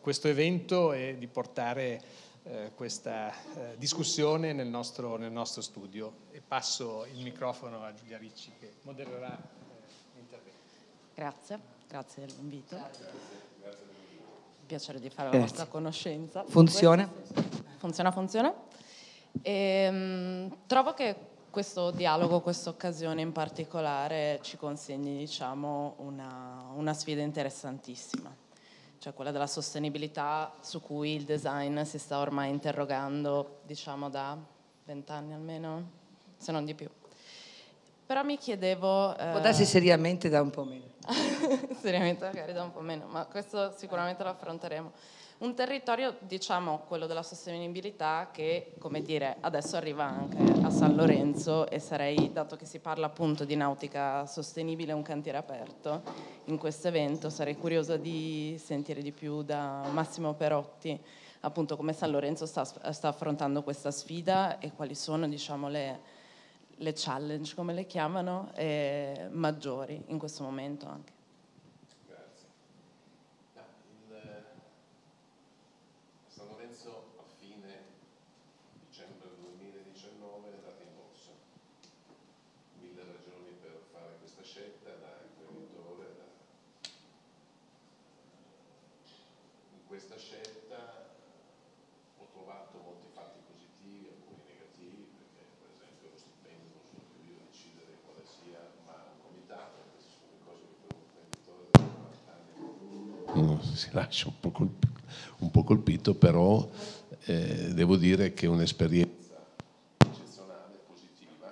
questo evento e di portare eh, questa eh, discussione nel nostro, nel nostro, studio. E passo il microfono a Giulia Ricci che modererà eh, l'intervento. Grazie, grazie dell'invito. Grazie, grazie Piacere di fare la grazie. vostra conoscenza. Funziona? Funziona, funziona. E, ehm, mh, trovo che questo dialogo, questa occasione in particolare ci consegni diciamo, una, una sfida interessantissima cioè quella della sostenibilità su cui il design si sta ormai interrogando, diciamo da vent'anni almeno, se non di più. Però mi chiedevo... Eh... Può darsi seriamente da un po' meno. seriamente magari da un po' meno, ma questo sicuramente lo affronteremo un territorio, diciamo quello della sostenibilità, che come dire, adesso arriva anche a San Lorenzo e sarei, dato che si parla appunto di nautica sostenibile, un cantiere aperto in questo evento, sarei curiosa di sentire di più da Massimo Perotti appunto come San Lorenzo sta, sta affrontando questa sfida e quali sono diciamo, le, le challenge, come le chiamano, eh, maggiori in questo momento anche. questa scelta ho trovato molti fatti positivi, alcuni negativi, perché per esempio lo stipendio non sono più io a decidere quale sia, ma un comitato, queste sono le cose che per un imprenditore da 40 si lascia un po' colpito, un po colpito però eh, devo dire che è un'esperienza eccezionale, positiva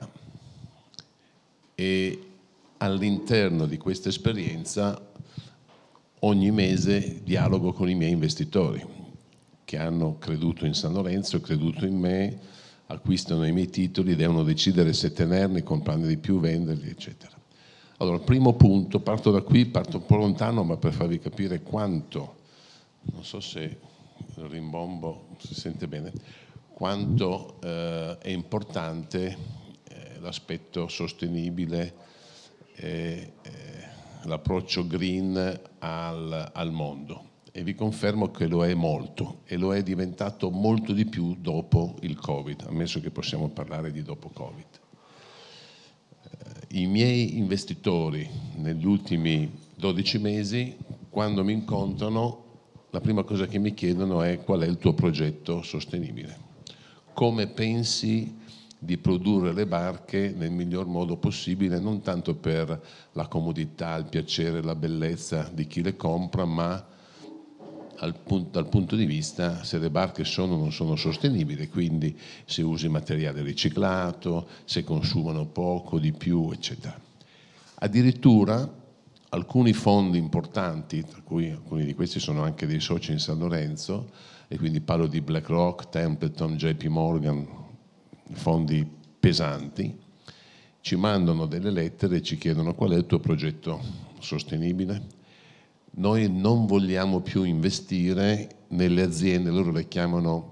e all'interno di questa esperienza ogni mese dialogo con i miei investitori che hanno creduto in San Lorenzo, creduto in me, acquistano i miei titoli, devono decidere se tenerli, comprarne di più, venderli, eccetera. Allora, primo punto, parto da qui, parto un po' lontano, ma per farvi capire quanto, non so se il rimbombo si sente bene, quanto eh, è importante eh, l'aspetto sostenibile. Eh, l'approccio green al, al mondo e vi confermo che lo è molto e lo è diventato molto di più dopo il Covid, ammesso che possiamo parlare di dopo Covid. Eh, I miei investitori negli ultimi 12 mesi, quando mi incontrano, la prima cosa che mi chiedono è qual è il tuo progetto sostenibile, come pensi di produrre le barche nel miglior modo possibile, non tanto per la comodità, il piacere, la bellezza di chi le compra, ma dal punto di vista se le barche sono o non sono sostenibili, quindi se usi materiale riciclato, se consumano poco, di più, eccetera. Addirittura alcuni fondi importanti, tra cui alcuni di questi sono anche dei soci in San Lorenzo, e quindi parlo di BlackRock, Templeton, JP Morgan, fondi pesanti, ci mandano delle lettere e ci chiedono qual è il tuo progetto sostenibile. Noi non vogliamo più investire nelle aziende, loro le chiamano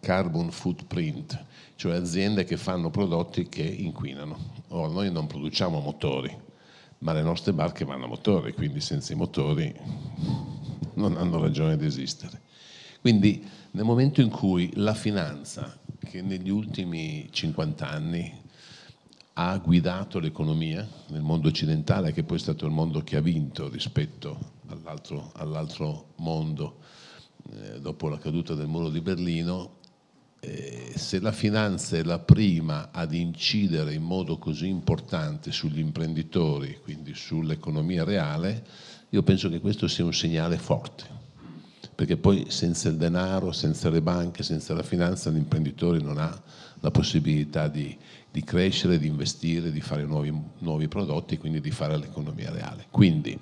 carbon footprint, cioè aziende che fanno prodotti che inquinano. Ora, noi non produciamo motori, ma le nostre barche vanno a motore, quindi senza i motori non hanno ragione di esistere. Quindi nel momento in cui la finanza che negli ultimi 50 anni ha guidato l'economia nel mondo occidentale, che poi è stato il mondo che ha vinto rispetto all'altro, all'altro mondo eh, dopo la caduta del muro di Berlino. Eh, se la finanza è la prima ad incidere in modo così importante sugli imprenditori, quindi sull'economia reale, io penso che questo sia un segnale forte perché poi senza il denaro, senza le banche, senza la finanza l'imprenditore non ha la possibilità di, di crescere, di investire, di fare nuovi, nuovi prodotti e quindi di fare l'economia reale. Quindi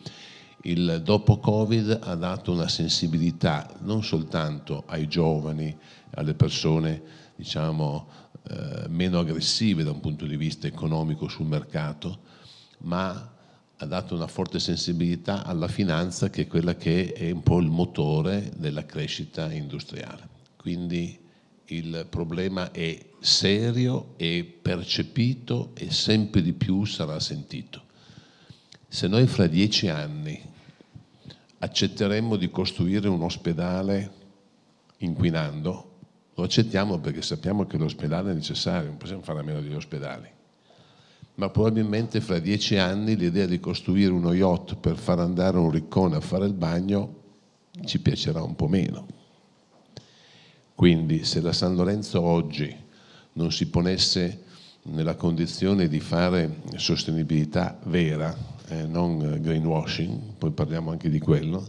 il dopo Covid ha dato una sensibilità non soltanto ai giovani, alle persone diciamo, eh, meno aggressive da un punto di vista economico sul mercato, ma ha dato una forte sensibilità alla finanza che è quella che è un po' il motore della crescita industriale. Quindi il problema è serio, è percepito e sempre di più sarà sentito. Se noi fra dieci anni accetteremmo di costruire un ospedale inquinando, lo accettiamo perché sappiamo che l'ospedale è necessario, non possiamo fare a meno degli ospedali ma probabilmente fra dieci anni l'idea di costruire uno yacht per far andare un riccone a fare il bagno ci piacerà un po' meno. Quindi se la San Lorenzo oggi non si ponesse nella condizione di fare sostenibilità vera, eh, non greenwashing, poi parliamo anche di quello,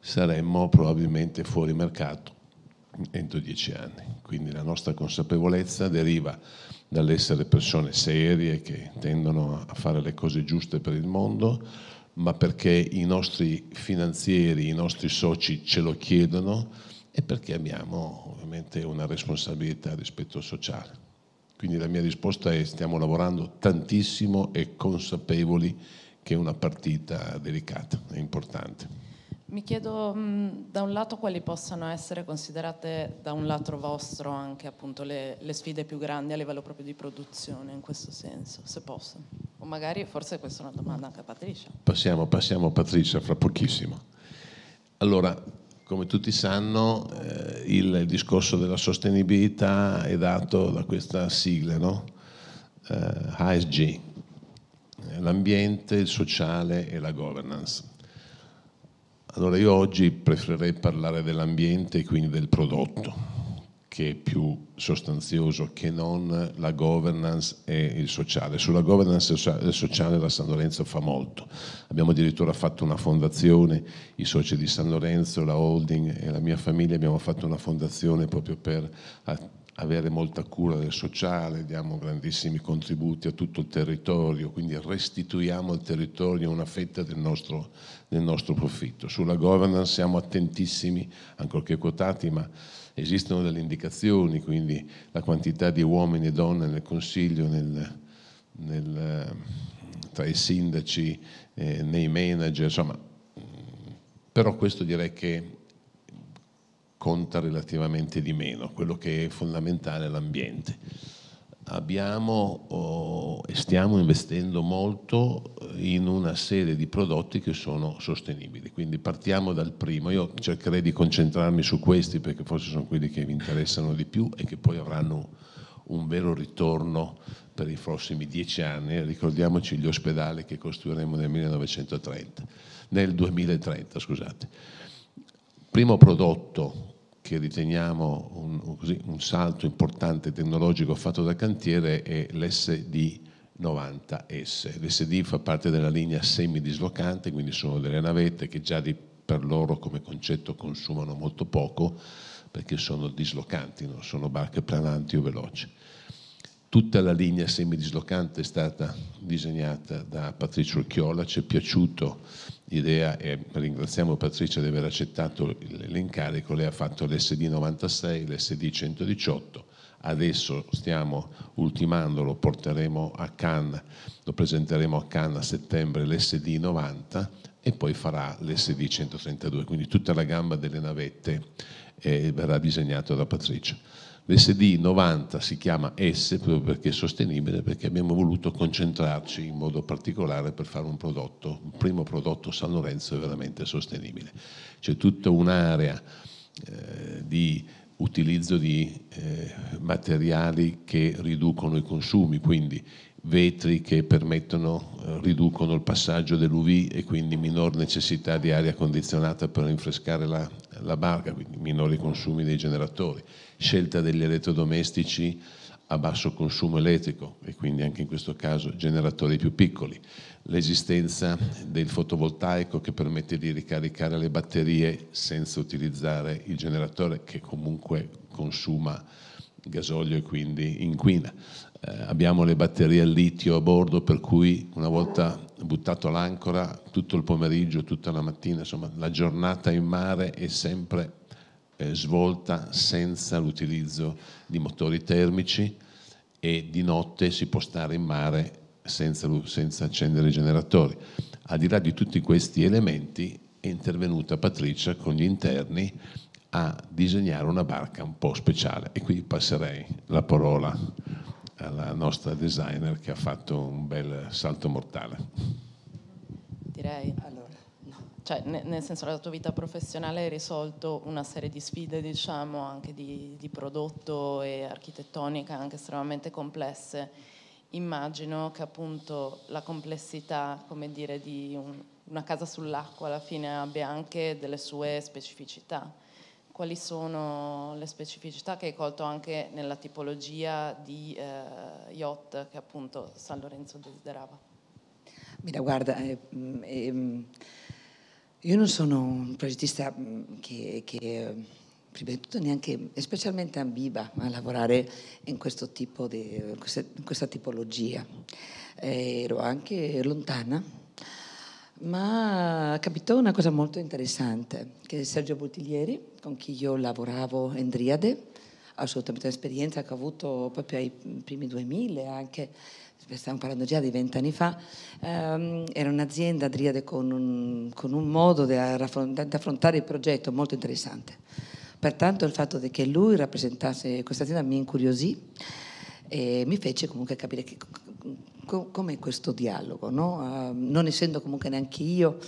saremmo probabilmente fuori mercato entro dieci anni. Quindi la nostra consapevolezza deriva dall'essere persone serie che tendono a fare le cose giuste per il mondo, ma perché i nostri finanzieri, i nostri soci ce lo chiedono e perché abbiamo ovviamente una responsabilità rispetto al sociale. Quindi la mia risposta è stiamo lavorando tantissimo e consapevoli che è una partita delicata e importante. Mi chiedo mm, da un lato quali possano essere considerate da un lato vostro anche appunto le, le, sfide più grandi a livello proprio di produzione in questo senso, se posso. O magari forse questa è una domanda anche a Patricia. Passiamo, passiamo a Patricia fra pochissimo. Allora, come tutti sanno, eh, il discorso della sostenibilità è dato da questa sigla, no? Eh, ASG, l'ambiente, il sociale e la governance allora io oggi preferirei parlare dell'ambiente e quindi del prodotto, che è più sostanzioso che non la governance e il sociale. Sulla governance sociale la San Lorenzo fa molto. Abbiamo addirittura fatto una fondazione, i soci di San Lorenzo, la holding e la mia famiglia abbiamo fatto una fondazione proprio per avere molta cura del sociale, diamo grandissimi contributi a tutto il territorio, quindi restituiamo al territorio una fetta del nostro, del nostro profitto. Sulla governance siamo attentissimi, ancorché quotati, ma esistono delle indicazioni, quindi la quantità di uomini e donne nel Consiglio, nel, nel, eh, tra i sindaci, eh, nei manager, insomma, mm, però questo direi che conta relativamente di meno, quello che è fondamentale è l'ambiente. Abbiamo oh, e stiamo investendo molto in una serie di prodotti che sono sostenibili, quindi partiamo dal primo, io cercherei di concentrarmi su questi perché forse sono quelli che vi interessano di più e che poi avranno un vero ritorno per i prossimi dieci anni, ricordiamoci gli ospedali che costruiremo nel 1930, nel 2030, scusate. Primo prodotto che riteniamo un, un, così, un salto importante tecnologico fatto dal cantiere è l'SD 90S. L'SD fa parte della linea semidislocante, quindi sono delle navette che già di, per loro come concetto consumano molto poco perché sono dislocanti, non sono barche plananti o veloci. Tutta la linea semidislocante è stata disegnata da Patricio Urchiola, ci è piaciuto l'idea e ringraziamo Patricia di aver accettato l'incarico, lei ha fatto l'SD 96, l'SD 118, adesso stiamo ultimando, lo porteremo a Cannes, lo presenteremo a Cannes a settembre l'SD 90 e poi farà l'SD 132, quindi tutta la gamba delle navette eh, verrà disegnata da Patricia. L'SD 90 si chiama S proprio perché è sostenibile, perché abbiamo voluto concentrarci in modo particolare per fare un prodotto, un primo prodotto San Lorenzo veramente sostenibile. C'è tutta un'area eh, di utilizzo di eh, materiali che riducono i consumi, quindi vetri che permettono, eh, riducono il passaggio dell'UV e quindi minor necessità di aria condizionata per rinfrescare la, la barca, quindi minori consumi dei generatori, scelta degli elettrodomestici a basso consumo elettrico e quindi anche in questo caso generatori più piccoli, l'esistenza del fotovoltaico che permette di ricaricare le batterie senza utilizzare il generatore che comunque consuma gasolio e quindi inquina. Eh, abbiamo le batterie al litio a bordo per cui una volta buttato l'ancora tutto il pomeriggio, tutta la mattina, insomma la giornata in mare è sempre eh, svolta senza l'utilizzo di di motori termici e di notte si può stare in mare senza, senza accendere i generatori. Al di là di tutti questi elementi è intervenuta Patricia con gli interni a disegnare una barca un po' speciale e qui passerei la parola alla nostra designer che ha fatto un bel salto mortale. Direi allora cioè, nel senso la tua vita professionale hai risolto una serie di sfide, diciamo, anche di, di prodotto e architettonica, anche estremamente complesse. Immagino che appunto la complessità, come dire, di un, una casa sull'acqua alla fine abbia anche delle sue specificità. Quali sono le specificità che hai colto anche nella tipologia di eh, yacht che appunto San Lorenzo desiderava? Mira, guarda, eh, eh, io non sono un progettista mm, che, che prima di tutto neanche, specialmente ambiva a lavorare in, questo tipo di, in questa tipologia. Eh, ero anche lontana, ma capitò una cosa molto interessante, che Sergio Bottiglieri, con chi io lavoravo in Driade, assolutamente un'esperienza che ho avuto proprio ai primi 2000 anche, stiamo parlando già di vent'anni fa, ehm, era un'azienda Adriade con un, con un modo di affrontare il progetto molto interessante. Pertanto il fatto che lui rappresentasse questa azienda mi incuriosì e mi fece comunque capire che, come questo dialogo, no? Ehm, non essendo comunque neanche io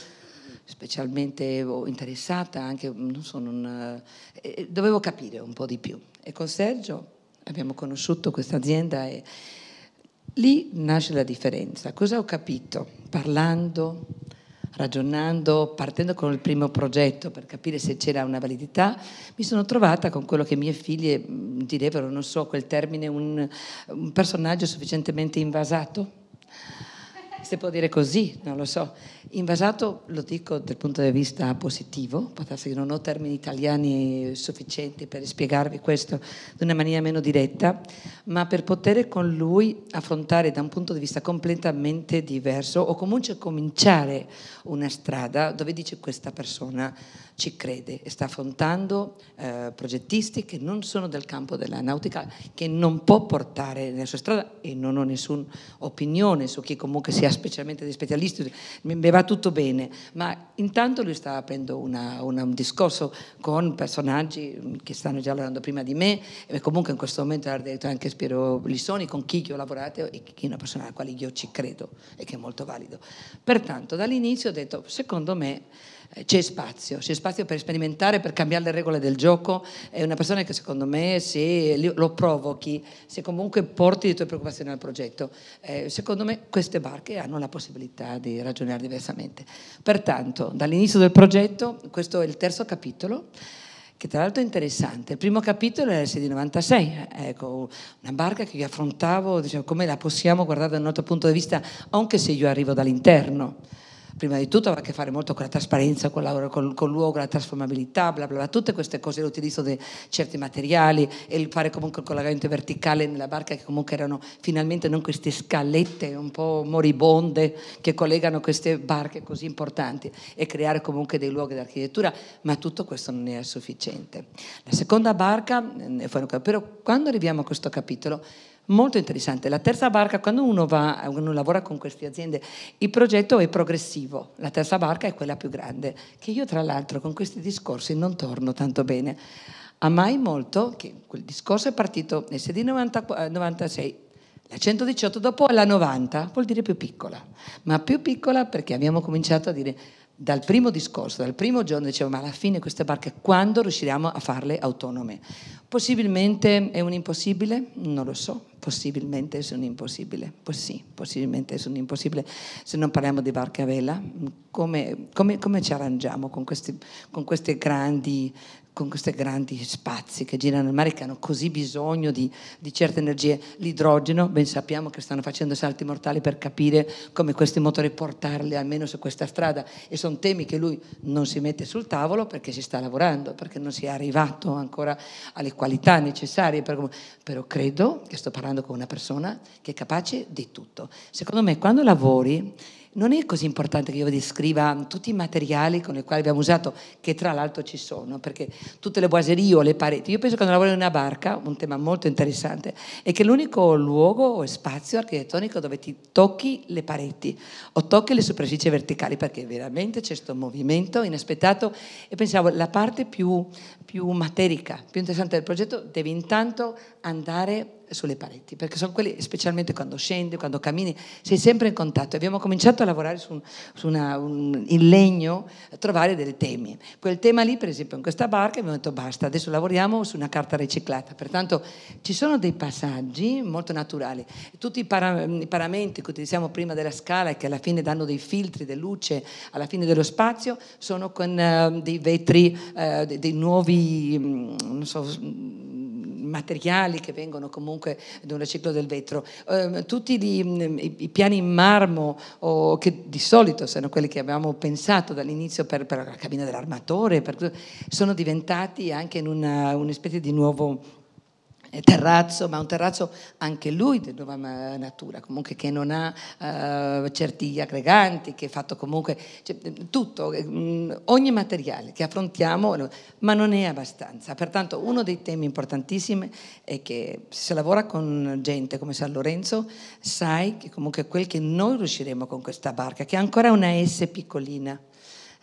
specialmente oh, interessata, anche, sono una, eh, eh, dovevo capire un po' di più. E con Sergio abbiamo conosciuto questa azienda e Lì nasce la differenza. Cosa ho capito? Parlando, ragionando, partendo con il primo progetto per capire se c'era una validità, mi sono trovata con quello che mie figlie eh, direbbero, non so, quel termine, un, un personaggio sufficientemente invasato si può dire così, non lo so. Invasato lo dico dal punto di vista positivo, può darsi non ho termini italiani sufficienti per spiegarvi questo in una maniera meno diretta, ma per poter con lui affrontare da un punto di vista completamente diverso o comunque cominciare una strada dove dice questa persona ci crede e sta affrontando eh, progettisti che non sono del campo della nautica, che non può portare nella sua strada e non ho nessuna opinione su chi comunque sia specialmente dei specialisti, mi va tutto bene, ma intanto lui sta aprendo una, una, un discorso con personaggi mm, che stanno già lavorando prima di me e comunque in questo momento ha detto anche Spiro Lissoni con chi io ho lavorato e chi è una persona alla quale io ci credo e che è molto valido. Pertanto dall'inizio ho detto secondo me c'è spazio, c'è spazio per sperimentare, per cambiare le regole del gioco. È una persona che secondo me se lo provochi, se comunque porti le tue preoccupazioni al progetto, eh, secondo me queste barche hanno la possibilità di ragionare diversamente. Pertanto, dall'inizio del progetto, questo è il terzo capitolo che tra l'altro è interessante. Il primo capitolo è il 96, eh, ecco, una barca che io affrontavo, dicevo, come la possiamo guardare da un altro punto di vista, anche se io arrivo dall'interno prima di tutto aveva a che fare molto con la trasparenza, con, la, con, con il luogo, la trasformabilità, bla bla bla, tutte queste cose, l'utilizzo di certi materiali e il fare comunque il collegamento verticale nella barca che comunque erano finalmente non queste scalette un po' moribonde che collegano queste barche così importanti e creare comunque dei luoghi di architettura, ma tutto questo non è sufficiente. La seconda barca, eh, però quando arriviamo a questo capitolo, molto interessante. La terza barca, quando uno, va, uno lavora con queste aziende, il progetto è progressivo. La terza barca è quella più grande, che io tra l'altro con questi discorsi non torno tanto bene. Amai molto che quel discorso è partito nel SD 90, 96, la 118 dopo la 90 vuol dire più piccola, ma più piccola perché abbiamo cominciato a dire dal primo discorso, dal primo giorno dicevo ma alla fine queste barche quando riusciremo a farle autonome? Possibilmente è un impossibile? Non lo so, possibilmente è un impossibile, sì, possibilmente è un impossibile. Se non parliamo di barche a vela, come, come, come ci arrangiamo con, questi, con queste grandi con questi grandi spazi che girano il mare che hanno così bisogno di, di, certe energie. L'idrogeno, ben sappiamo che stanno facendo salti mortali per capire come questi motori portarli almeno su questa strada e sono temi che lui non si mette sul tavolo perché si sta lavorando, perché non si è arrivato ancora alle qualità necessarie. Per... Però credo che sto parlando con una persona che è capace di tutto. Secondo me quando lavori non è così importante che io descriva tutti i materiali con i quali abbiamo usato, che tra l'altro ci sono, perché tutte le boiserie o le pareti, io penso che quando lavoro in una barca, un tema molto interessante, è che l'unico luogo o spazio architettonico dove ti tocchi le pareti o tocchi le superfici verticali, perché veramente c'è questo movimento inaspettato e pensavo la parte più, più materica, più interessante del progetto devi intanto andare sulle pareti, perché sono quelli, specialmente quando scendi, quando cammini, sei sempre in contatto. Abbiamo cominciato a lavorare su, su una, un, in legno, a trovare dei temi. Quel tema lì, per esempio, in questa barca abbiamo detto basta, adesso lavoriamo su una carta riciclata. Pertanto ci sono dei passaggi molto naturali. Tutti i, para, i paramenti che utilizziamo prima della scala e che alla fine danno dei filtri, di luce, alla fine dello spazio, sono con uh, dei vetri, uh, eh, dei, dei, nuovi, um, so, mm, materiali che vengono comunque comunque ad un riciclo del vetro. Ehm, tutti gli, mm, i, i, piani in marmo, o, che di solito sono quelli che avevamo pensato dall'inizio per, per la cabina dell'armatore, per, sono diventati anche in una, una specie di nuovo eh, terrazzo, ma un terrazzo anche lui di nuova natura, comunque che non ha eh, certi aggreganti, che è fatto comunque cioè, tutto, eh, ogni materiale che affrontiamo, ma non è abbastanza. Pertanto uno dei temi importantissimi è che se lavora con gente come San Lorenzo, sai che comunque quel che noi riusciremo con questa barca, che è ancora una S piccolina,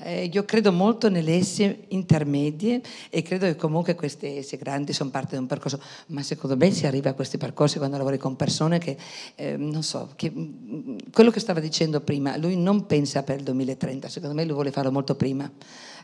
eh, io credo molto nelle esse intermedie e credo che comunque queste esse grandi sono parte di un percorso, ma secondo me si arriva a questi percorsi quando lavori con persone che, eh, non so, che, mm, mm, quello che stava dicendo prima, lui non pensa per il 2030, secondo me lui vuole farlo molto prima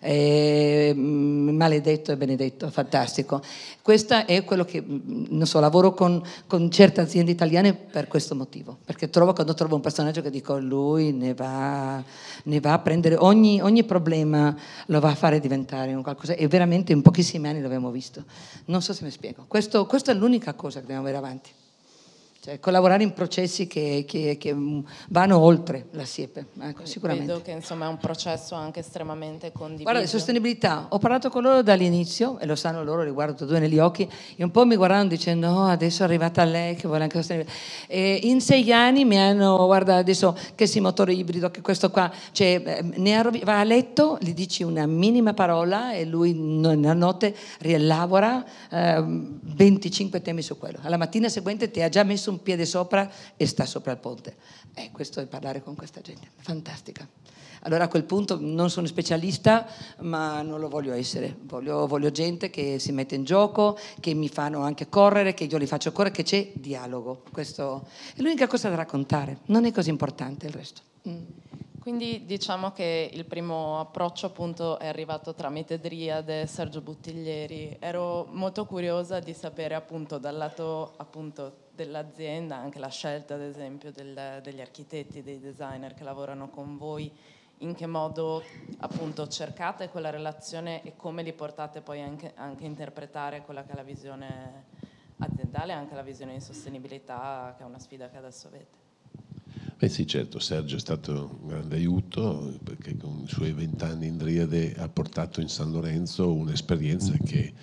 eh, mm, maledetto e benedetto, fantastico. Questo è quello che, mm, non so, lavoro con, con, certe aziende italiane per questo motivo, perché trovo, quando trovo un personaggio che dico lui ne va, ne va a prendere, ogni, ogni, problema lo va a fare diventare un qualcosa, e veramente in pochissimi anni l'abbiamo visto. Non so se mi spiego, questo, questa è l'unica cosa che dobbiamo avere avanti. Cioè, collaborare in processi che, che, che, mm, vanno oltre la siepe, ecco, sicuramente. Vedo che insomma, è un processo anche estremamente condiviso. Guarda, sostenibilità, ho parlato con loro dall'inizio, e lo sanno loro, li guardo due negli occhi, e un po' mi guardano dicendo, no, oh, adesso è arrivata lei che vuole anche sostenibilità. E in sei anni mi hanno, guarda adesso che si motore ibrido, che questo qua, cioè, ehm, arrovi, va a letto, gli dici una minima parola e lui nella notte rielabora eh, 25 temi su quello. Alla mattina seguente ti ha già messo un un piede sopra e sta sopra il ponte. Eh, questo è parlare con questa gente, fantastica. Allora a quel punto non sono specialista, ma non lo voglio essere. Voglio, voglio, gente che si mette in gioco, che mi fanno anche correre, che io li faccio correre, che c'è dialogo. Questo è l'unica cosa da raccontare, non è così importante il resto. Mm. Quindi diciamo che il primo approccio appunto è arrivato tramite Driade, Sergio Buttiglieri. Ero molto curiosa di sapere appunto dal lato appunto dell'azienda, anche la scelta ad esempio del, degli architetti, dei designer che lavorano con voi, in che modo appunto cercate quella relazione e come li portate poi anche, anche a interpretare quella che è la visione aziendale e anche la visione di sostenibilità che è una sfida che adesso avete. Beh sì, certo, Sergio è stato un grande aiuto perché con i suoi vent'anni in Driade ha portato in San Lorenzo un'esperienza che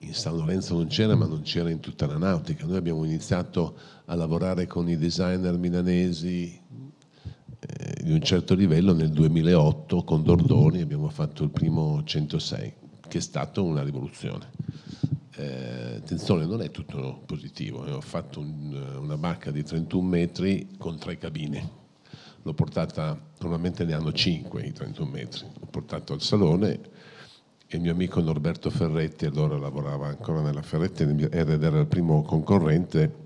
in San Lorenzo non c'era, ma non c'era in tutta la nautica. Noi abbiamo iniziato a lavorare con i designer milanesi eh, di un certo livello nel 2008 con Dordoni, abbiamo fatto il primo 106, che è stata una rivoluzione. Eh, attenzione, non è tutto positivo, eh. ho fatto un, una barca di 31 metri con tre cabine. L'ho portata, normalmente ne hanno 5 i 31 metri, l'ho portato al salone, che il mio amico Norberto Ferretti, allora lavorava ancora nella Ferretti ed era il primo concorrente,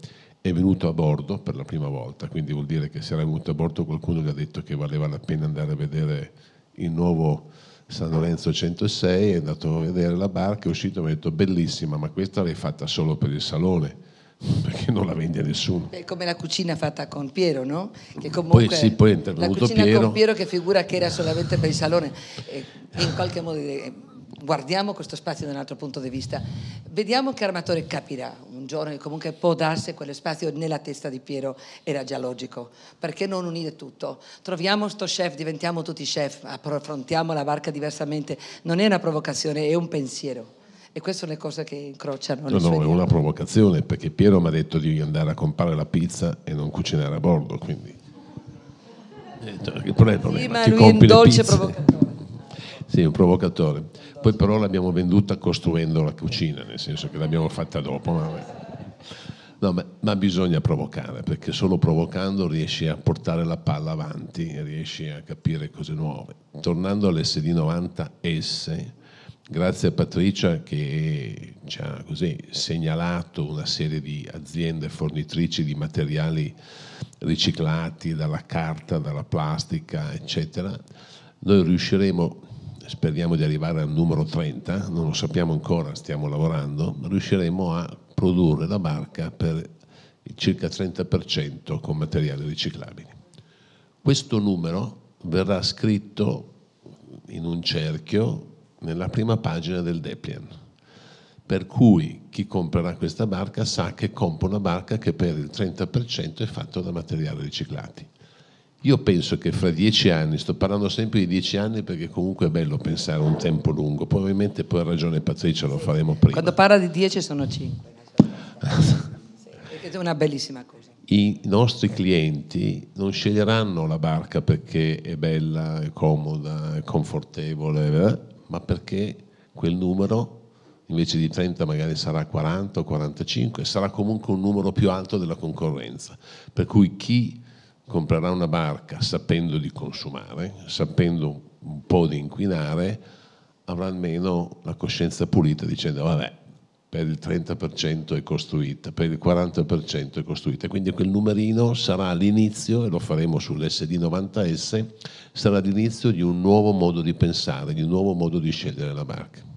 è venuto a bordo per la prima volta, quindi vuol dire che se era venuto a bordo qualcuno gli ha detto che valeva la pena andare a vedere il nuovo San Lorenzo 106, è andato a vedere la barca, è uscito e mi ha detto bellissima, ma questa l'hai fatta solo per il salone perché non la vende a nessuno. È come la cucina fatta con Piero, no? Che comunque poi, sì, poi è intervenuto la cucina Piero. con Piero che figura che era solamente per il salone, in qualche modo guardiamo questo spazio da un altro punto di vista, vediamo che Armatore capirà un giorno che comunque può darsi quello spazio nella testa di Piero era già logico, perché non unire tutto? Troviamo sto chef, diventiamo tutti chef, affrontiamo la barca diversamente, non è una provocazione, è un pensiero. E queste sono le cose che incrociano. No, no, è una provocazione perché Piero mi ha detto di andare a comprare la pizza e non cucinare a bordo, quindi... Eh, il problema? Sì, ma lui è un dolce provocatore. Sì, un provocatore. Poi però l'abbiamo venduta costruendo la cucina, nel senso che l'abbiamo fatta dopo. No, ma, ma, bisogna provocare, perché solo provocando riesci a portare la palla avanti e riesci a capire cose nuove. Tornando all'SD90S, grazie a Patricia che ci ha così segnalato una serie di aziende fornitrici di materiali riciclati dalla carta, dalla plastica, eccetera, noi riusciremo speriamo di arrivare al numero 30, non lo sappiamo ancora, stiamo lavorando, riusciremo a produrre la barca per il circa 30% con materiali riciclabili. Questo numero verrà scritto in un cerchio nella prima pagina del Deplian, per cui chi comprerà questa barca sa che compra una barca che per il 30% è fatta da materiali riciclati. Io penso che fra dieci anni, sto parlando sempre di dieci anni perché comunque è bello pensare a un tempo lungo, probabilmente poi ha ragione Patricia, lo faremo prima. Quando parla di dieci sono cinque. è una bellissima cosa. I nostri clienti non sceglieranno la barca perché è bella, è comoda, è confortevole, eh, ma perché quel numero invece di 30 magari sarà 40 o 45, sarà comunque un numero più alto della concorrenza. Per cui chi comprerà una barca sapendo di consumare, sapendo un po' di inquinare, avrà almeno la coscienza pulita dicendo vabbè, per il 30% è costruita, per il 40% è costruita. Quindi quel numerino sarà l'inizio, e lo faremo sull'SD90S, sarà l'inizio di un nuovo modo di pensare, di un nuovo modo di scegliere la barca.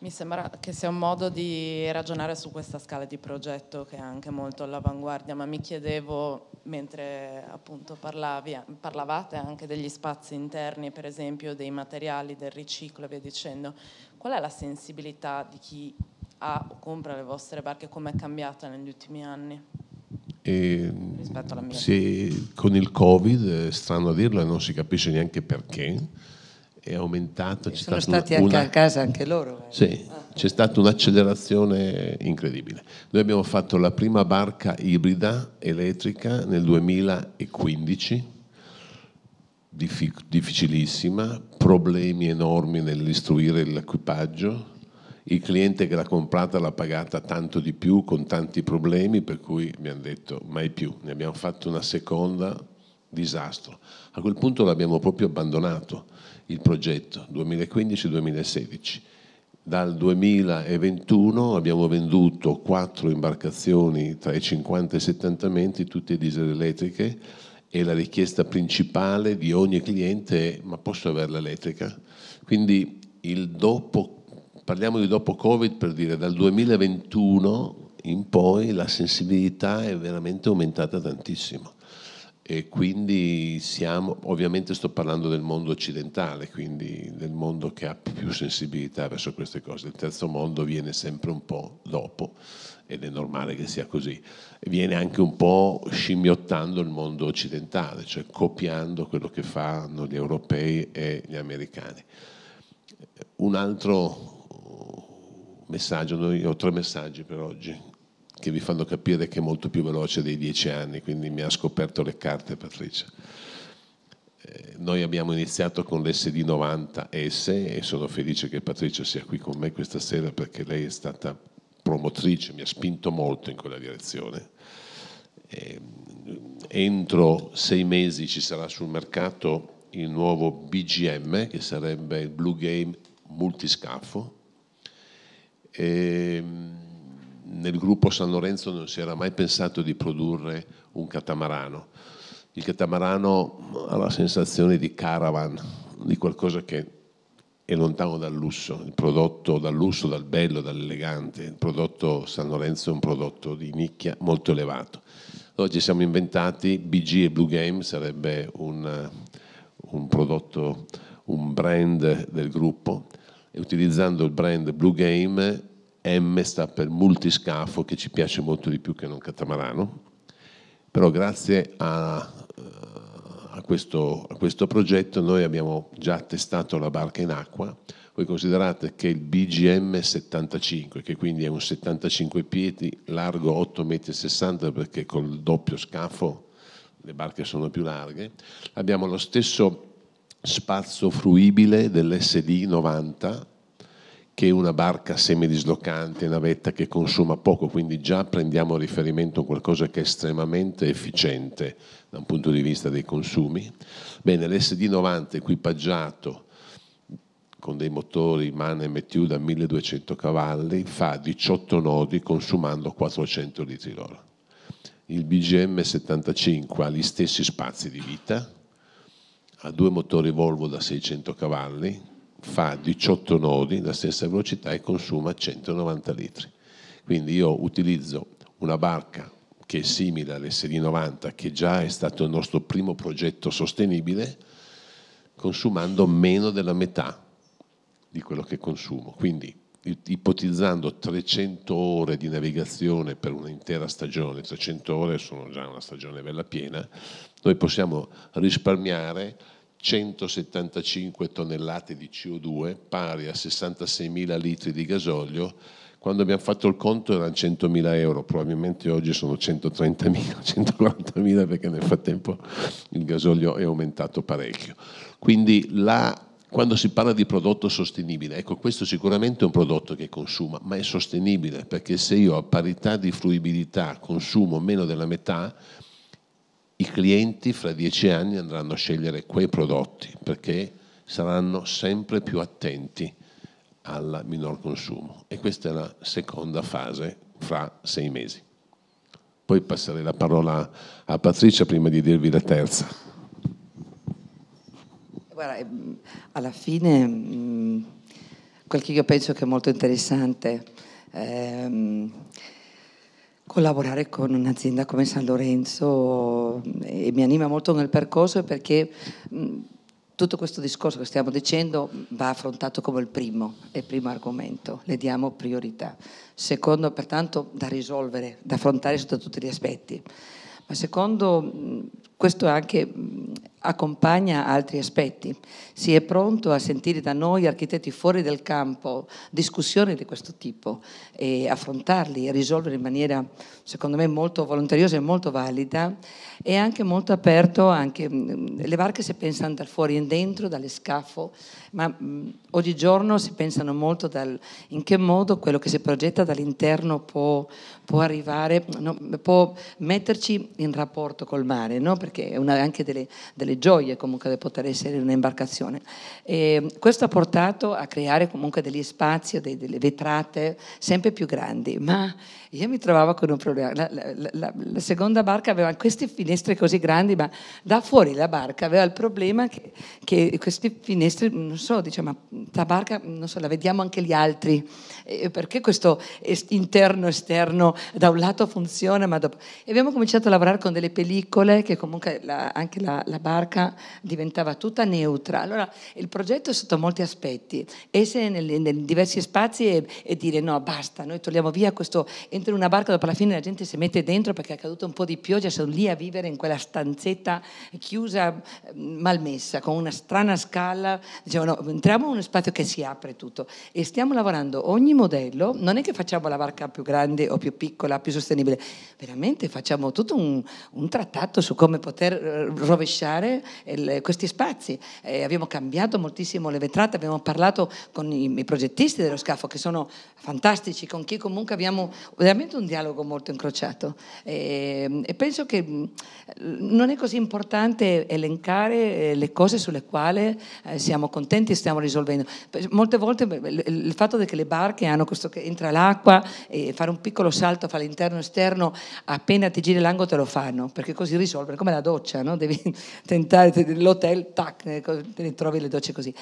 Mi sembra che sia un modo di ragionare su questa scala di progetto che è anche molto all'avanguardia, ma mi chiedevo, mentre appunto parlavi, parlavate anche degli spazi interni, per esempio dei materiali, del riciclo e via dicendo, qual è la sensibilità di chi ha o compra le vostre barche, come è cambiata negli ultimi anni? E, rispetto alla mia. Sì, con il Covid, è strano a dirlo e non si capisce neanche perché è aumentato. E sono stati anche una... a casa anche loro. Eh. Sì, ah. c'è stata un'accelerazione incredibile. Noi abbiamo fatto la prima barca ibrida elettrica nel 2015, Dific- difficilissima, problemi enormi nell'istruire l'equipaggio. Il cliente che l'ha comprata l'ha pagata tanto di più, con tanti problemi, per cui mi hanno detto mai più. Ne abbiamo fatto una seconda, disastro. A quel punto l'abbiamo proprio abbandonato il progetto 2015-2016. Dal 2021 abbiamo venduto quattro imbarcazioni tra i 50 e i 70 metri, tutte diesel elettriche, e la richiesta principale di ogni cliente è ma posso avere l'elettrica? Quindi il dopo, parliamo di dopo Covid per dire dal 2021 in poi la sensibilità è veramente aumentata tantissimo e quindi siamo, ovviamente sto parlando del mondo occidentale, quindi del mondo che ha più sensibilità verso queste cose, il terzo mondo viene sempre un po' dopo ed è normale che sia così, viene anche un po' scimmiottando il mondo occidentale, cioè copiando quello che fanno gli europei e gli americani. Un altro messaggio, noi ho tre messaggi per oggi, che vi fanno capire che è molto più veloce dei dieci anni, quindi mi ha scoperto le carte Patricia. Eh, noi abbiamo iniziato con l'SD90S e sono felice che Patricia sia qui con me questa sera perché lei è stata promotrice, mi ha spinto molto in quella direzione. Ehm, entro sei mesi ci sarà sul mercato il nuovo BGM, che sarebbe il Blue Game Multiscafo. Eh, nel gruppo San Lorenzo non si era mai pensato di produrre un catamarano. Il catamarano ha la sensazione di caravan, di qualcosa che è lontano dal lusso, il prodotto dal lusso, dal bello, dall'elegante. Il prodotto San Lorenzo è un prodotto di nicchia molto elevato. Allora ci siamo inventati BG e Blue Game, sarebbe un, un prodotto, un brand del gruppo, e utilizzando il brand Blue Game M sta per multiscafo, che ci piace molto di più che non catamarano, però grazie a, eh, a, questo, a questo progetto noi abbiamo già testato la barca in acqua, voi considerate che il BGM 75, che quindi è un 75 piedi, largo 8,60 m perché col doppio scafo le barche sono più larghe, abbiamo lo stesso spazio fruibile dell'SD 90 che una barca semidislocante, navetta che consuma poco, quindi già prendiamo riferimento a qualcosa che è estremamente efficiente da un punto di vista dei consumi. Bene, l'SD90 equipaggiato con dei motori MAN MTU da 1200 cavalli fa 18 nodi consumando 400 litri l'ora. Il BGM 75 ha gli stessi spazi di vita, ha due motori Volvo da 600 cavalli fa 18 nodi alla stessa velocità e consuma 190 litri. Quindi io utilizzo una barca che è simile all'SD90, che già è stato il nostro primo progetto sostenibile, consumando meno della metà di quello che consumo. Quindi ipotizzando 300 ore di navigazione per un'intera stagione, 300 ore sono già una stagione bella piena, noi possiamo risparmiare 175 tonnellate di CO2, pari a 66.000 litri di gasolio, quando abbiamo fatto il conto erano 100.000 euro, probabilmente oggi sono 130.000, 140.000 perché nel frattempo il gasolio è aumentato parecchio. Quindi la, quando si parla di prodotto sostenibile, ecco questo sicuramente è un prodotto che consuma, ma è sostenibile perché se io a parità di fruibilità consumo meno della metà, i clienti fra dieci anni andranno a scegliere quei prodotti perché saranno sempre più attenti al minor consumo e questa è la seconda fase fra sei mesi. Poi passerei la parola a Patricia prima di dirvi la terza. Guarda, ehm, alla fine mm, quel che io penso che è molto interessante. Ehm, Collaborare con un'azienda come San Lorenzo eh, mi anima molto nel percorso perché mm, tutto questo discorso che stiamo dicendo va affrontato come il primo, il primo argomento, le diamo priorità. Secondo, pertanto, da risolvere, da affrontare sotto tutti gli aspetti. Ma secondo, mm, questo anche mm, accompagna altri aspetti. Si è pronto a sentire da noi architetti fuori del campo discussioni di questo tipo e affrontarli e risolverli in maniera, secondo me, molto volontariosa e molto valida e anche molto aperto. Anche, mh, mm, le barche si pensano dal fuori in dentro, dalle scafo, ma mh, mm, oggigiorno si pensano molto dal, in che modo quello che si progetta dall'interno può, può arrivare, no, può metterci in rapporto col mare. No? perché è una anche delle, delle gioie comunque di poter essere in un'imbarcazione. E ehm, questo ha portato a creare comunque degli spazi, delle vetrate sempre più grandi, ma io mi trovavo con un problema. La, la, la, la, seconda barca aveva queste finestre così grandi, ma da fuori la barca aveva il problema che, che queste finestre, non so, diciamo, la barca, non so, la vediamo anche gli altri. Eh, perché questo interno, esterno, da un lato funziona, ma dopo... E abbiamo cominciato a lavorare con delle pellicole che comunque anche la, barca diventava tutta neutra. Allora, il progetto è sotto molti aspetti. Essere nei, diversi spazi e, e dire no, basta, noi togliamo via questo entro in una barca dopo la fine la gente si mette dentro perché è caduta un po' di pioggia, sono lì a vivere in quella stanzetta chiusa, mm, malmessa, con una strana scala, dicevano entriamo in uno spazio che si apre tutto e stiamo lavorando ogni modello, non è che facciamo la barca più grande o più piccola, più sostenibile, veramente facciamo tutto un, un trattato su come poter eh, rovesciare il, questi spazi. Eh, abbiamo cambiato moltissimo le vetrate, abbiamo parlato con i, i progettisti dello scafo che sono fantastici, con chi comunque abbiamo veramente un dialogo molto incrociato e, e, penso che mm, non è così importante elencare eh, le cose sulle quali eh, siamo contenti e stiamo risolvendo. Molte volte il fatto che le barche hanno questo che entra l'acqua e fare un piccolo salto fra l'interno e l'esterno, appena ti giri l'angolo te lo fanno perché così risolvono, come la doccia, no? devi tentare l'hotel, tac, eh, te ne trovi le docce così.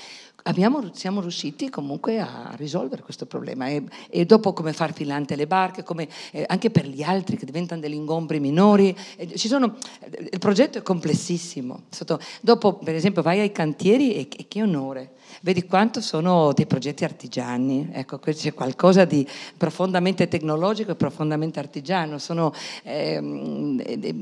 Abbiamo, siamo riusciti comunque a risolvere questo problema e, e dopo come far filante le barche, come come eh, anche per gli altri che diventano degli ingombri minori. Eh, sono, eh, il progetto è complessissimo. Sotto, dopo, per esempio, vai ai cantieri e, e che onore vedi quanto sono dei progetti artigiani, ecco, qui c'è qualcosa di profondamente tecnologico e profondamente artigiano, sono, ehm, eh,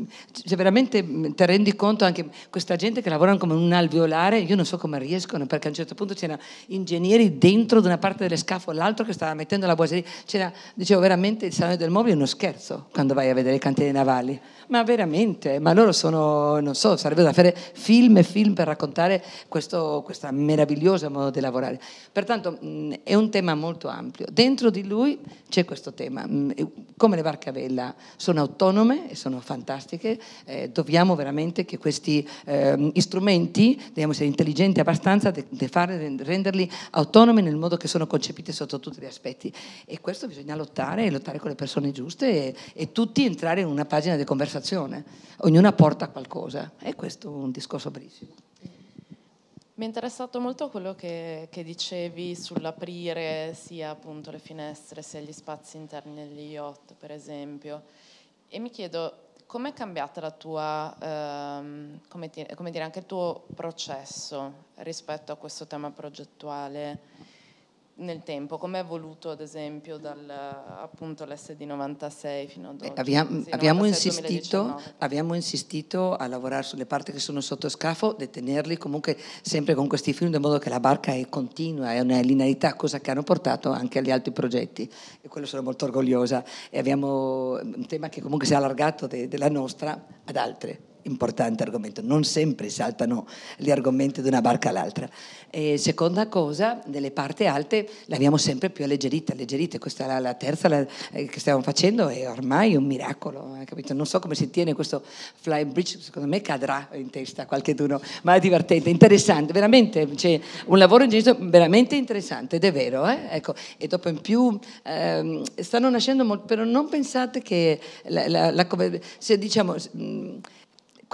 cioè veramente mm, ti rendi conto anche questa gente che lavora come un alveolare, io non so come riescono, perché a un certo punto c'erano ingegneri dentro da una parte delle scafo l'altro che stava mettendo la boiseria, c'era, dicevo, veramente Salone del Mobile è uno scherzo quando vai a vedere i cantieri navali, ma veramente, ma loro sono, non so, sarebbe da fare film e film per raccontare questo, questo meraviglioso modo di lavorare. Pertanto mh, mm, è un tema molto ampio. Dentro di lui c'è questo tema, mh, mm, come le barche a vela sono autonome e sono fantastiche, eh, dobbiamo veramente che questi eh, strumenti, dobbiamo essere intelligenti abbastanza di renderli autonomi nel modo che sono concepiti sotto tutti gli aspetti e questo bisogna lottare e lottare con le le persone giuste e, e, tutti entrare in una pagina di conversazione. Ognuna porta qualcosa e questo è un discorso bellissimo. Mi è interessato molto quello che, che dicevi sull'aprire sia appunto le finestre sia gli spazi interni degli yacht, per esempio. E mi chiedo come è cambiata la tua, ehm, come, ti, come, dire, anche il tuo processo rispetto a questo tema progettuale? nel tempo, come è evoluto ad esempio dall'SD96 fino ad eh, oggi? Abbiamo, sì, abbiamo, insistito, abbiamo, insistito, a lavorare sulle parti che sono sotto scafo, detenerli comunque sempre con questi film, in modo che la barca è continua, è una linearità, cosa che hanno portato anche agli altri progetti e quello sono molto orgogliosa. E abbiamo un tema che comunque si è allargato de, della nostra ad altre importante argomento, non sempre saltano gli argomenti da una barca all'altra. E seconda cosa, nelle parti alte le abbiamo sempre più alleggerite, alleggerita, questa la, la terza la, eh, che stiamo facendo è ormai un miracolo, eh, non so come si tiene questo flying bridge, secondo me cadrà in testa a qualcuno, ma è divertente, interessante, veramente, c'è un lavoro in genere veramente interessante, ed è vero, eh? ecco, e dopo in più ehm, stanno nascendo molto, però non pensate che la, se diciamo... Mh,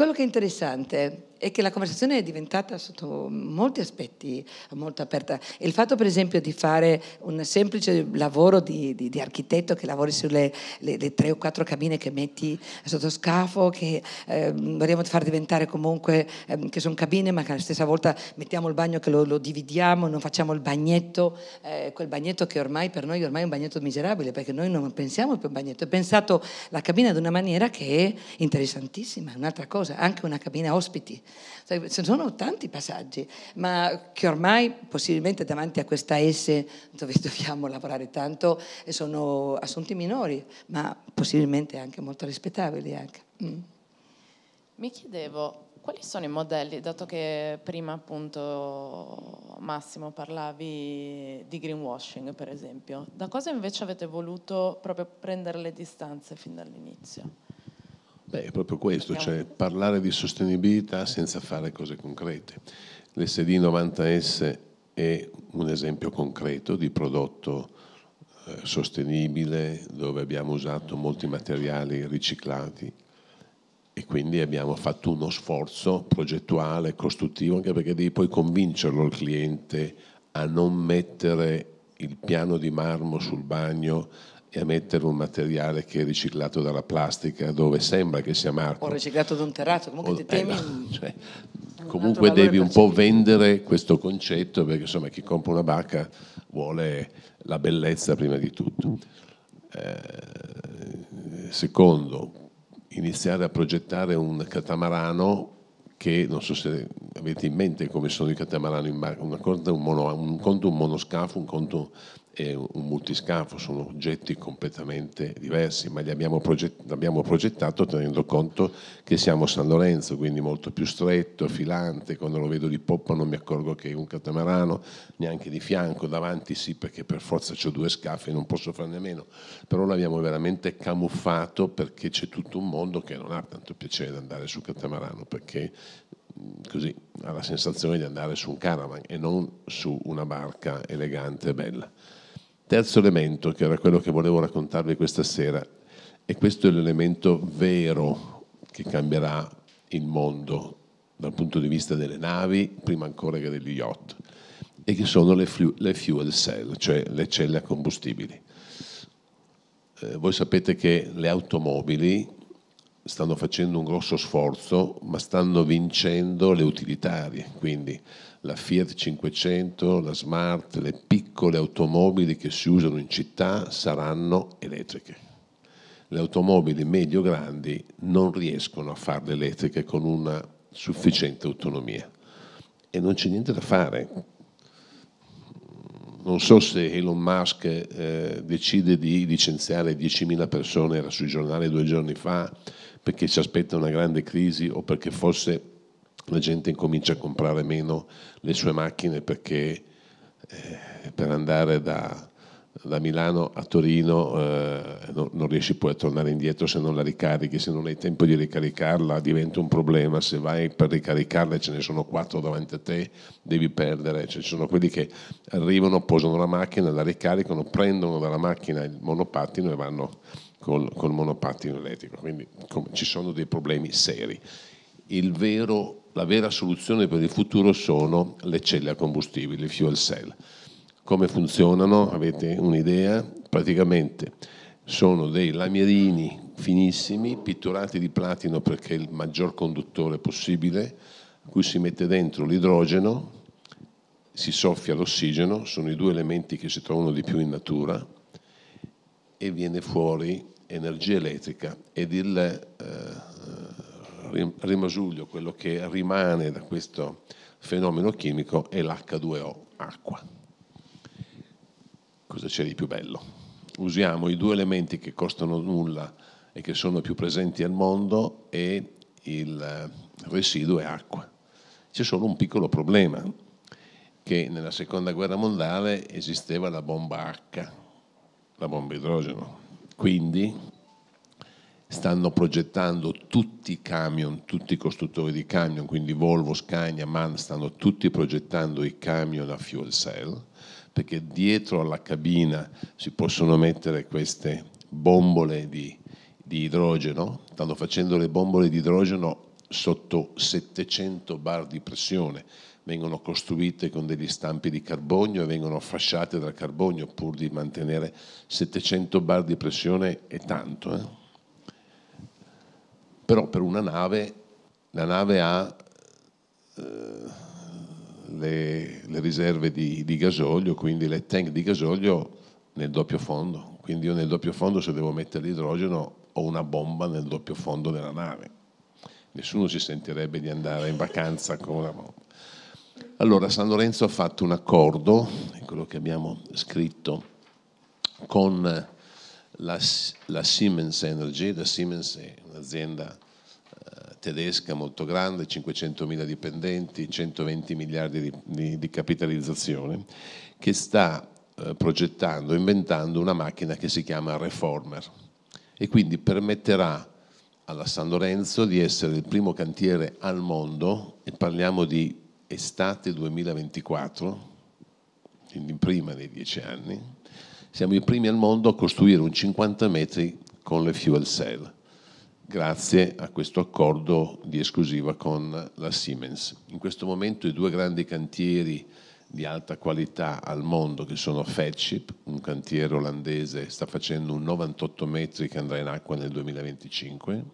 quello che è interessante è che la conversazione è diventata sotto molti aspetti molto aperta. Il fatto per esempio di fare un semplice lavoro di, di, di architetto che lavori sulle le, le tre o quattro cabine che metti sotto scafo, che eh, vogliamo far diventare comunque eh, che sono cabine ma che alla stessa volta mettiamo il bagno che lo, lo dividiamo, non facciamo il bagnetto, eh, quel bagnetto che ormai per noi ormai è un bagnetto miserabile perché noi non pensiamo più al bagnetto, è pensato la cabina ad una maniera che è interessantissima, è un'altra cosa, anche una cabina ospiti ci sono tanti passaggi, ma che ormai possibilmente davanti a questa S dove dobbiamo lavorare tanto eh, sono assunti minori, ma possibilmente anche molto rispettabili. Anche. Ecco. Mm. Mi chiedevo quali sono i modelli, dato che prima appunto Massimo parlavi di greenwashing per esempio, da cosa invece avete voluto proprio prendere le distanze fin dall'inizio? Beh, è proprio questo, cioè parlare di sostenibilità senza fare cose concrete. L'SD90S è un esempio concreto di prodotto eh, sostenibile dove abbiamo usato molti materiali riciclati e quindi abbiamo fatto uno sforzo progettuale, costruttivo, anche perché devi poi convincerlo il cliente a non mettere il piano di marmo sul bagno e a mettere un materiale che è riciclato dalla plastica dove sembra che sia marco. O riciclato da un terrazzo, comunque o, ti eh, temi... Eh, cioè, comunque devi un po' vendere questo concetto perché insomma chi compra una barca vuole la bellezza prima di tutto. Eh, secondo, iniziare a progettare un catamarano che non so se avete in mente come sono i catamarani in barca, un conto un monoscafo, un conto e un multiscafo sono oggetti completamente diversi, ma li abbiamo, progettato, abbiamo progettato tenendo conto che siamo San Lorenzo, quindi molto più stretto, filante, quando lo vedo di poppa non mi accorgo che è un catamarano, neanche di fianco, davanti sì perché per forza ho due scafi e non posso farne a meno, però l'abbiamo veramente camuffato perché c'è tutto un mondo che non ha tanto piacere di andare sul catamarano perché mm, così ha la sensazione di andare su un caravan e non su una barca elegante e bella. Terzo elemento, che era quello che volevo raccontarvi questa sera, e questo è l'elemento vero che cambierà il mondo dal punto di vista delle navi, prima ancora che degli yacht, e che sono le, flu- le fuel cell, cioè le celle a combustibili. Eh, voi sapete che le automobili stanno facendo un grosso sforzo, ma stanno vincendo le utilitarie, quindi la Fiat 500, la Smart, le piccole automobili che si usano in città saranno elettriche. Le automobili medio-grandi non riescono a farle elettriche con una sufficiente autonomia e non c'è niente da fare. Non so se Elon Musk eh, decide di licenziare 10.000 persone, era sui giornali due giorni fa, perché si aspetta una grande crisi o perché forse la gente incomincia a comprare meno le sue macchine perché eh, per andare da, da, Milano a Torino eh, non, non, riesci poi a tornare indietro se non la ricarichi, se non hai tempo di ricaricarla diventa un problema, se vai per ricaricarla e ce ne sono quattro davanti a te devi perdere, cioè, ci sono quelli che arrivano, posano la macchina, la ricaricano, prendono dalla macchina il monopattino e vanno col, col monopattino elettrico, quindi com- ci sono dei problemi seri. Il vero la vera soluzione per il futuro sono le celle a combustibile, i fuel cell. Come funzionano? Avete un'idea? Praticamente sono dei lamierini finissimi, pitturati di platino perché è il maggior conduttore possibile, a cui si mette dentro l'idrogeno, si soffia l'ossigeno, sono i due elementi che si trovano di più in natura, e viene fuori energia elettrica ed il... Eh, rimasuglio, quello che rimane da questo fenomeno chimico è l'H2O, acqua. Cosa c'è di più bello? Usiamo i due elementi che costano nulla e che sono più presenti al mondo e il residuo è acqua. C'è solo un piccolo problema, che nella seconda guerra mondiale esisteva la bomba H, la bomba idrogeno. Quindi stanno progettando tutti i camion, tutti i costruttori di camion, quindi Volvo, Scania, MAN, stanno tutti progettando i camion a fuel cell, perché dietro alla cabina si possono mettere queste bombole di, di idrogeno, stanno facendo le bombole di idrogeno sotto 700 bar di pressione, vengono costruite con degli stampi di carbonio e vengono fasciate dal carbonio pur di mantenere 700 bar di pressione è tanto. Eh? però per una nave, la nave ha eh, le, le, riserve di, di, gasolio, quindi le tank di gasolio nel doppio fondo, quindi io nel doppio fondo se devo mettere l'idrogeno ho una bomba nel doppio fondo della nave, nessuno si sentirebbe di andare in vacanza con una bomba. Allora San Lorenzo ha fatto un accordo, è quello che abbiamo scritto, con la, la Siemens Energy, la Siemens è un'azienda eh, tedesca molto grande, 500.000 dipendenti, 120 miliardi di, di, di capitalizzazione, che sta eh, progettando, inventando una macchina che si chiama Reformer e quindi permetterà alla San Lorenzo di essere il primo cantiere al mondo, e parliamo di estate 2024, quindi prima dei dieci anni, siamo i primi al mondo a costruire un 50 metri con le fuel cell grazie a questo accordo di esclusiva con la Siemens. In questo momento i due grandi cantieri di alta qualità al mondo che sono Fedship, un cantiere olandese, sta facendo un 98 metri che andrà in acqua nel 2025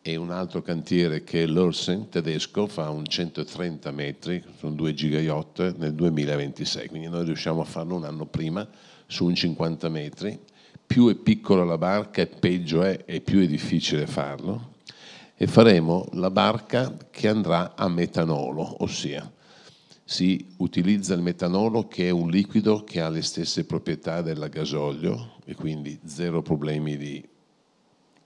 e un altro cantiere che è l'Orsen tedesco fa un 130 metri, sono due gigayacht nel 2026, quindi noi riusciamo a farlo un anno prima su un 50 metri più è piccola la barca e peggio è e più è difficile farlo, e faremo la barca che andrà a metanolo, ossia si utilizza il metanolo che è un liquido che ha le stesse proprietà del gasolio e quindi zero problemi di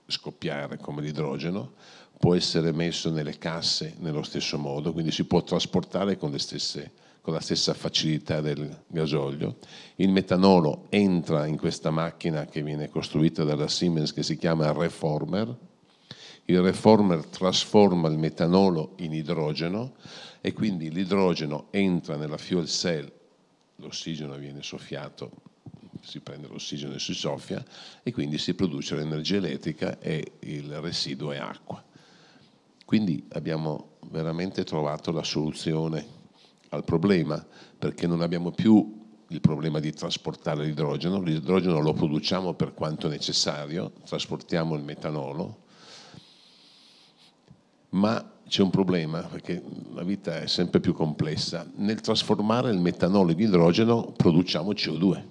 scoppiare come l'idrogeno, può essere messo nelle casse nello stesso modo, quindi si può trasportare con le stesse proprietà con la stessa facilità del gasolio. Il metanolo entra in questa macchina che viene costruita dalla Siemens che si chiama reformer. Il reformer trasforma il metanolo in idrogeno e quindi l'idrogeno entra nella fuel cell, l'ossigeno viene soffiato, si prende l'ossigeno e si soffia e quindi si produce l'energia elettrica e il residuo è acqua. Quindi abbiamo veramente trovato la soluzione al problema, perché non abbiamo più il problema di trasportare l'idrogeno, l'idrogeno lo produciamo per quanto necessario, trasportiamo il metanolo, ma c'è un problema perché la vita è sempre più complessa. Nel trasformare il metanolo in idrogeno produciamo CO2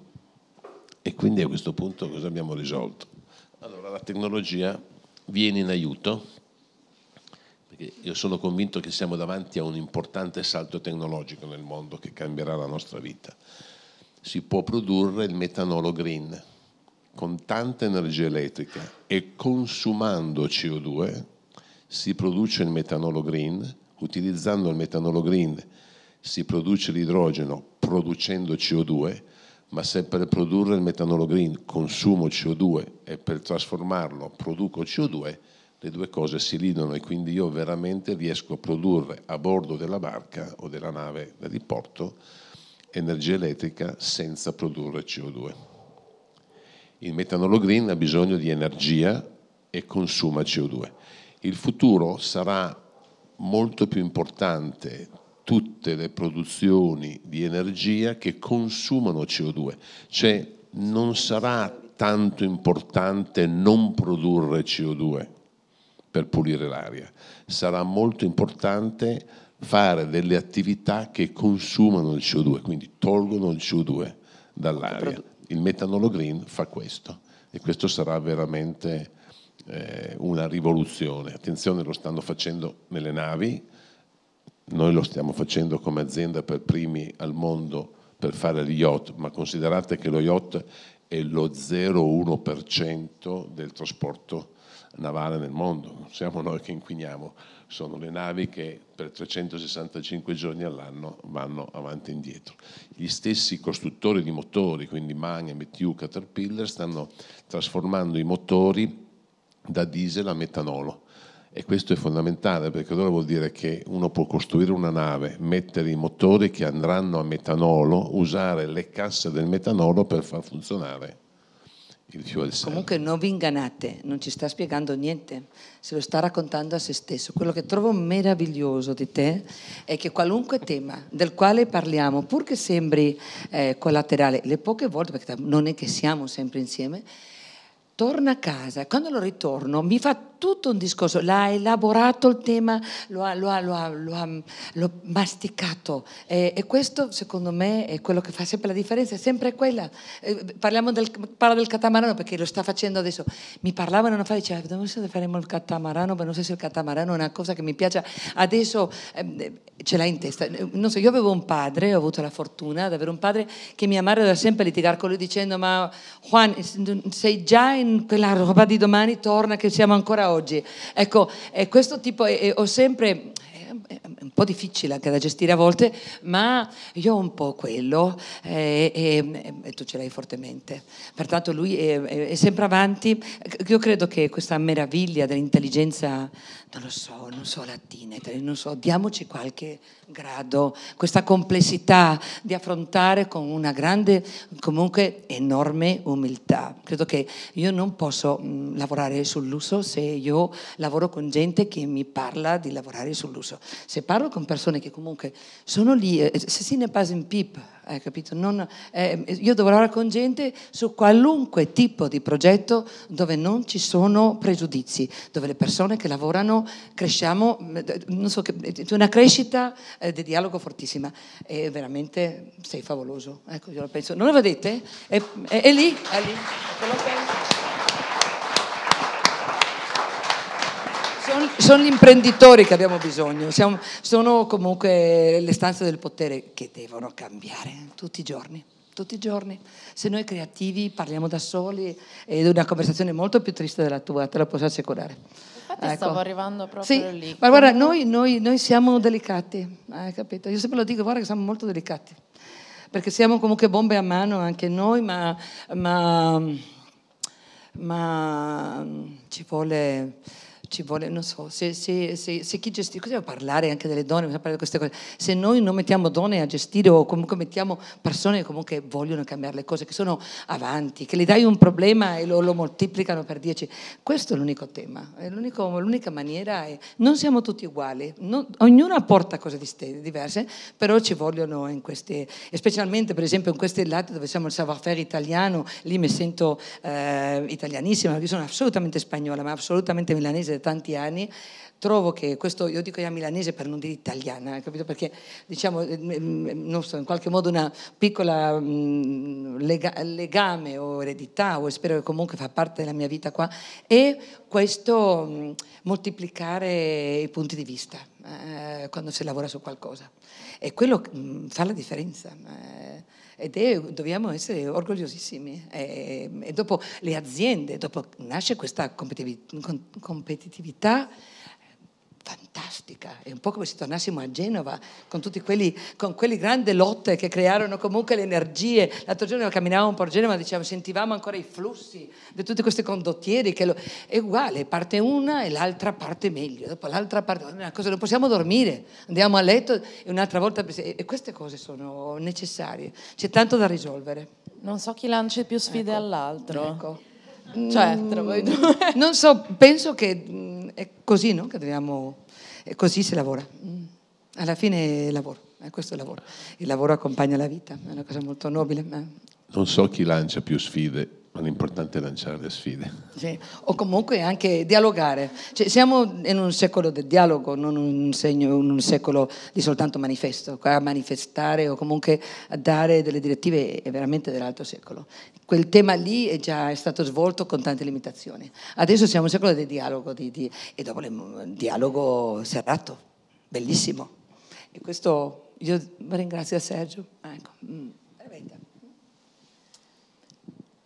e quindi a questo punto cosa abbiamo risolto? Allora la tecnologia viene in aiuto perché io sono convinto che siamo davanti a un importante salto tecnologico nel mondo che cambierà la nostra vita. Si può produrre il metanolo green con tanta energia elettrica e consumando CO2 si produce il metanolo green, utilizzando il metanolo green si produce l'idrogeno producendo CO2, ma se per produrre il metanolo green consumo CO2 e per trasformarlo produco CO2, le due cose si lidono e quindi io veramente riesco a produrre a bordo della barca o della nave da diporto energia elettrica senza produrre CO2. Il metanolo green ha bisogno di energia e consuma CO2. Il futuro sarà molto più importante tutte le produzioni di energia che consumano CO2, cioè non sarà tanto importante non produrre CO2, per pulire l'aria. Sarà molto importante fare delle attività che consumano il CO2, quindi tolgono il CO2 dall'aria. Il metanolo green fa questo e questo sarà veramente eh, una rivoluzione. Attenzione, lo stanno facendo nelle navi, noi lo stiamo facendo come azienda per primi al mondo per fare gli yacht, ma considerate che lo yacht è lo 0,1% del trasporto navale nel mondo, non siamo noi che inquiniamo, sono le navi che per 365 giorni all'anno vanno avanti e indietro. Gli stessi costruttori di motori, quindi Magna, MTU, Caterpillar, stanno trasformando i motori da diesel a metanolo. E questo è fondamentale perché allora vuol dire che uno può costruire una nave, mettere i motori che andranno a metanolo, usare le casse del metanolo per far funzionare Comunque non vi ingannate, non ci sta spiegando niente, se lo sta raccontando a se stesso. Quello che trovo meraviglioso di te è che qualunque tema del quale parliamo, pur che sembri eh, collaterale, le poche volte, perché non è che siamo sempre insieme, torna a casa, quando lo ritorno mi fa tutto un discorso, l'ha elaborato il tema, lo ha, lo ha, lo ha, lo ha masticato e, e, questo secondo me è quello che fa sempre la differenza, è sempre quella. Eh, parliamo del, parla del catamarano perché lo sta facendo adesso. Mi parlavano una fa, diceva, non eh, se faremo il catamarano, ma non so se il catamarano è una cosa che mi piace. Adesso eh, ce l'ha in testa. Non so, io avevo un padre, ho avuto la fortuna di avere un padre che mia madre doveva sempre litigare con lui dicendo ma Juan sei già in quella roba di domani, torna che siamo ancora oggi. Ecco, eh, questo tipo, eh, eh, ho sempre po' difficile anche da gestire a volte, ma io ho un po' quello eh, eh, e tu ce l'hai fortemente. Pertanto lui è, è, sempre avanti. Io credo che questa meraviglia dell'intelligenza, non lo so, non so latina, non so, diamoci qualche grado, questa complessità di affrontare con una grande, comunque enorme umiltà. Credo che io non posso mh, mm, lavorare sul lusso se io lavoro con gente che mi parla di lavorare sull'uso. Se parlo con persone che comunque sono lì, eh, se si ne passa in pip, hai capito? Non, eh, io devo lavorare con gente su qualunque tipo di progetto dove non ci sono pregiudizi, dove le persone che lavorano cresciamo, mm, non so, eh, una crescita eh, di dialogo fortissima e veramente sei favoloso, ecco, io lo penso. Non lo vedete? È, è, è lì, è lì, è quello che penso. Sono, sono gli imprenditori che abbiamo bisogno, Siamo, sono comunque le stanze del potere che devono cambiare tutti i giorni tutti i giorni. Se noi creativi parliamo da soli ed è una conversazione molto più triste della tua, te la posso assicurare. Infatti ecco. stavo arrivando proprio sì, lì. Ma guarda, noi, noi, noi siamo delicati, hai capito? Io sempre lo dico, guarda che siamo molto delicati, perché siamo comunque bombe a mano anche noi, ma, ma, ma ci vuole ci vuole, non so, se, se, se, se chi gestisce, cosa parlare anche delle donne, parlare di queste cose, se noi non mettiamo donne a gestire o comunque mettiamo persone che comunque vogliono cambiare le cose, che sono avanti, che le dai un problema e lo, lo moltiplicano per dieci, questo è l'unico tema, è l'unico, l'unica maniera, è, non siamo tutti uguali, non, ognuno apporta cose diverse, però ci vogliono in queste, specialmente per esempio in questi lati dove siamo il savoir-faire italiano, lì mi sento eh, italianissima, io sono assolutamente spagnola, ma assolutamente milanese, tanti anni, trovo che questo, io dico io milanese per non dire italiana, eh, capito? Perché diciamo, eh, non so, in qualche modo una piccola mm, legame o eredità, o spero che comunque fa parte della mia vita qua, è questo mm, moltiplicare i punti di vista eh, quando si lavora su qualcosa. E quello mm, fa la differenza. Eh, ed è, dobbiamo essere orgogliosissimi. E, e dopo le aziende, dopo nasce questa competitività fantastica, è un po' come se tornassimo a Genova con tutti quelli, con quelli grandi lotte che crearono comunque le energie. L'altro giorno camminavamo un po' a Genova, diciamo, sentivamo ancora i flussi di tutti questi condottieri, che lo... è uguale, parte una e l'altra parte meglio, dopo l'altra parte, una cosa, non possiamo dormire, andiamo a letto e un'altra volta, e queste cose sono necessarie, c'è tanto da risolvere. Non so chi lancia più sfide ecco. all'altro. Ecco. Cioè, certo, tra mm, voi due. Non so, penso che è così no? che dobbiamo, è così si lavora. Mm. Alla fine è lavoro, è questo il lavoro. Il lavoro accompagna la vita, è una cosa molto nobile. Non so chi lancia più sfide, ma l'importante è lanciare le sfide. Sì. O comunque anche dialogare. Cioè, siamo in un secolo del dialogo, non un, segno, un secolo di soltanto manifesto. A manifestare o comunque dare delle direttive è veramente dell'altro secolo. Quel tema lì è già è stato svolto con tante limitazioni. Adesso siamo in un secolo del dialogo di, di, e dopo il dialogo serrato, bellissimo. E questo io ringrazio Sergio. Ah, ecco. Mm.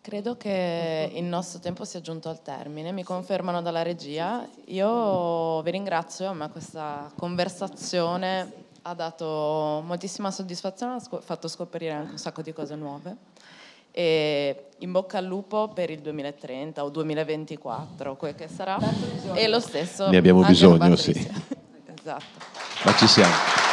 Credo che il nostro tempo sia giunto al termine, mi confermano dalla regia. Io vi ringrazio, ma questa conversazione ha dato moltissima soddisfazione, ha fatto scoprire anche un sacco di cose nuove. E in bocca al lupo per il 2030 o 2024, quel che sarà. E lo stesso. Ne abbiamo bisogno, sì. esatto. Ma ci siamo.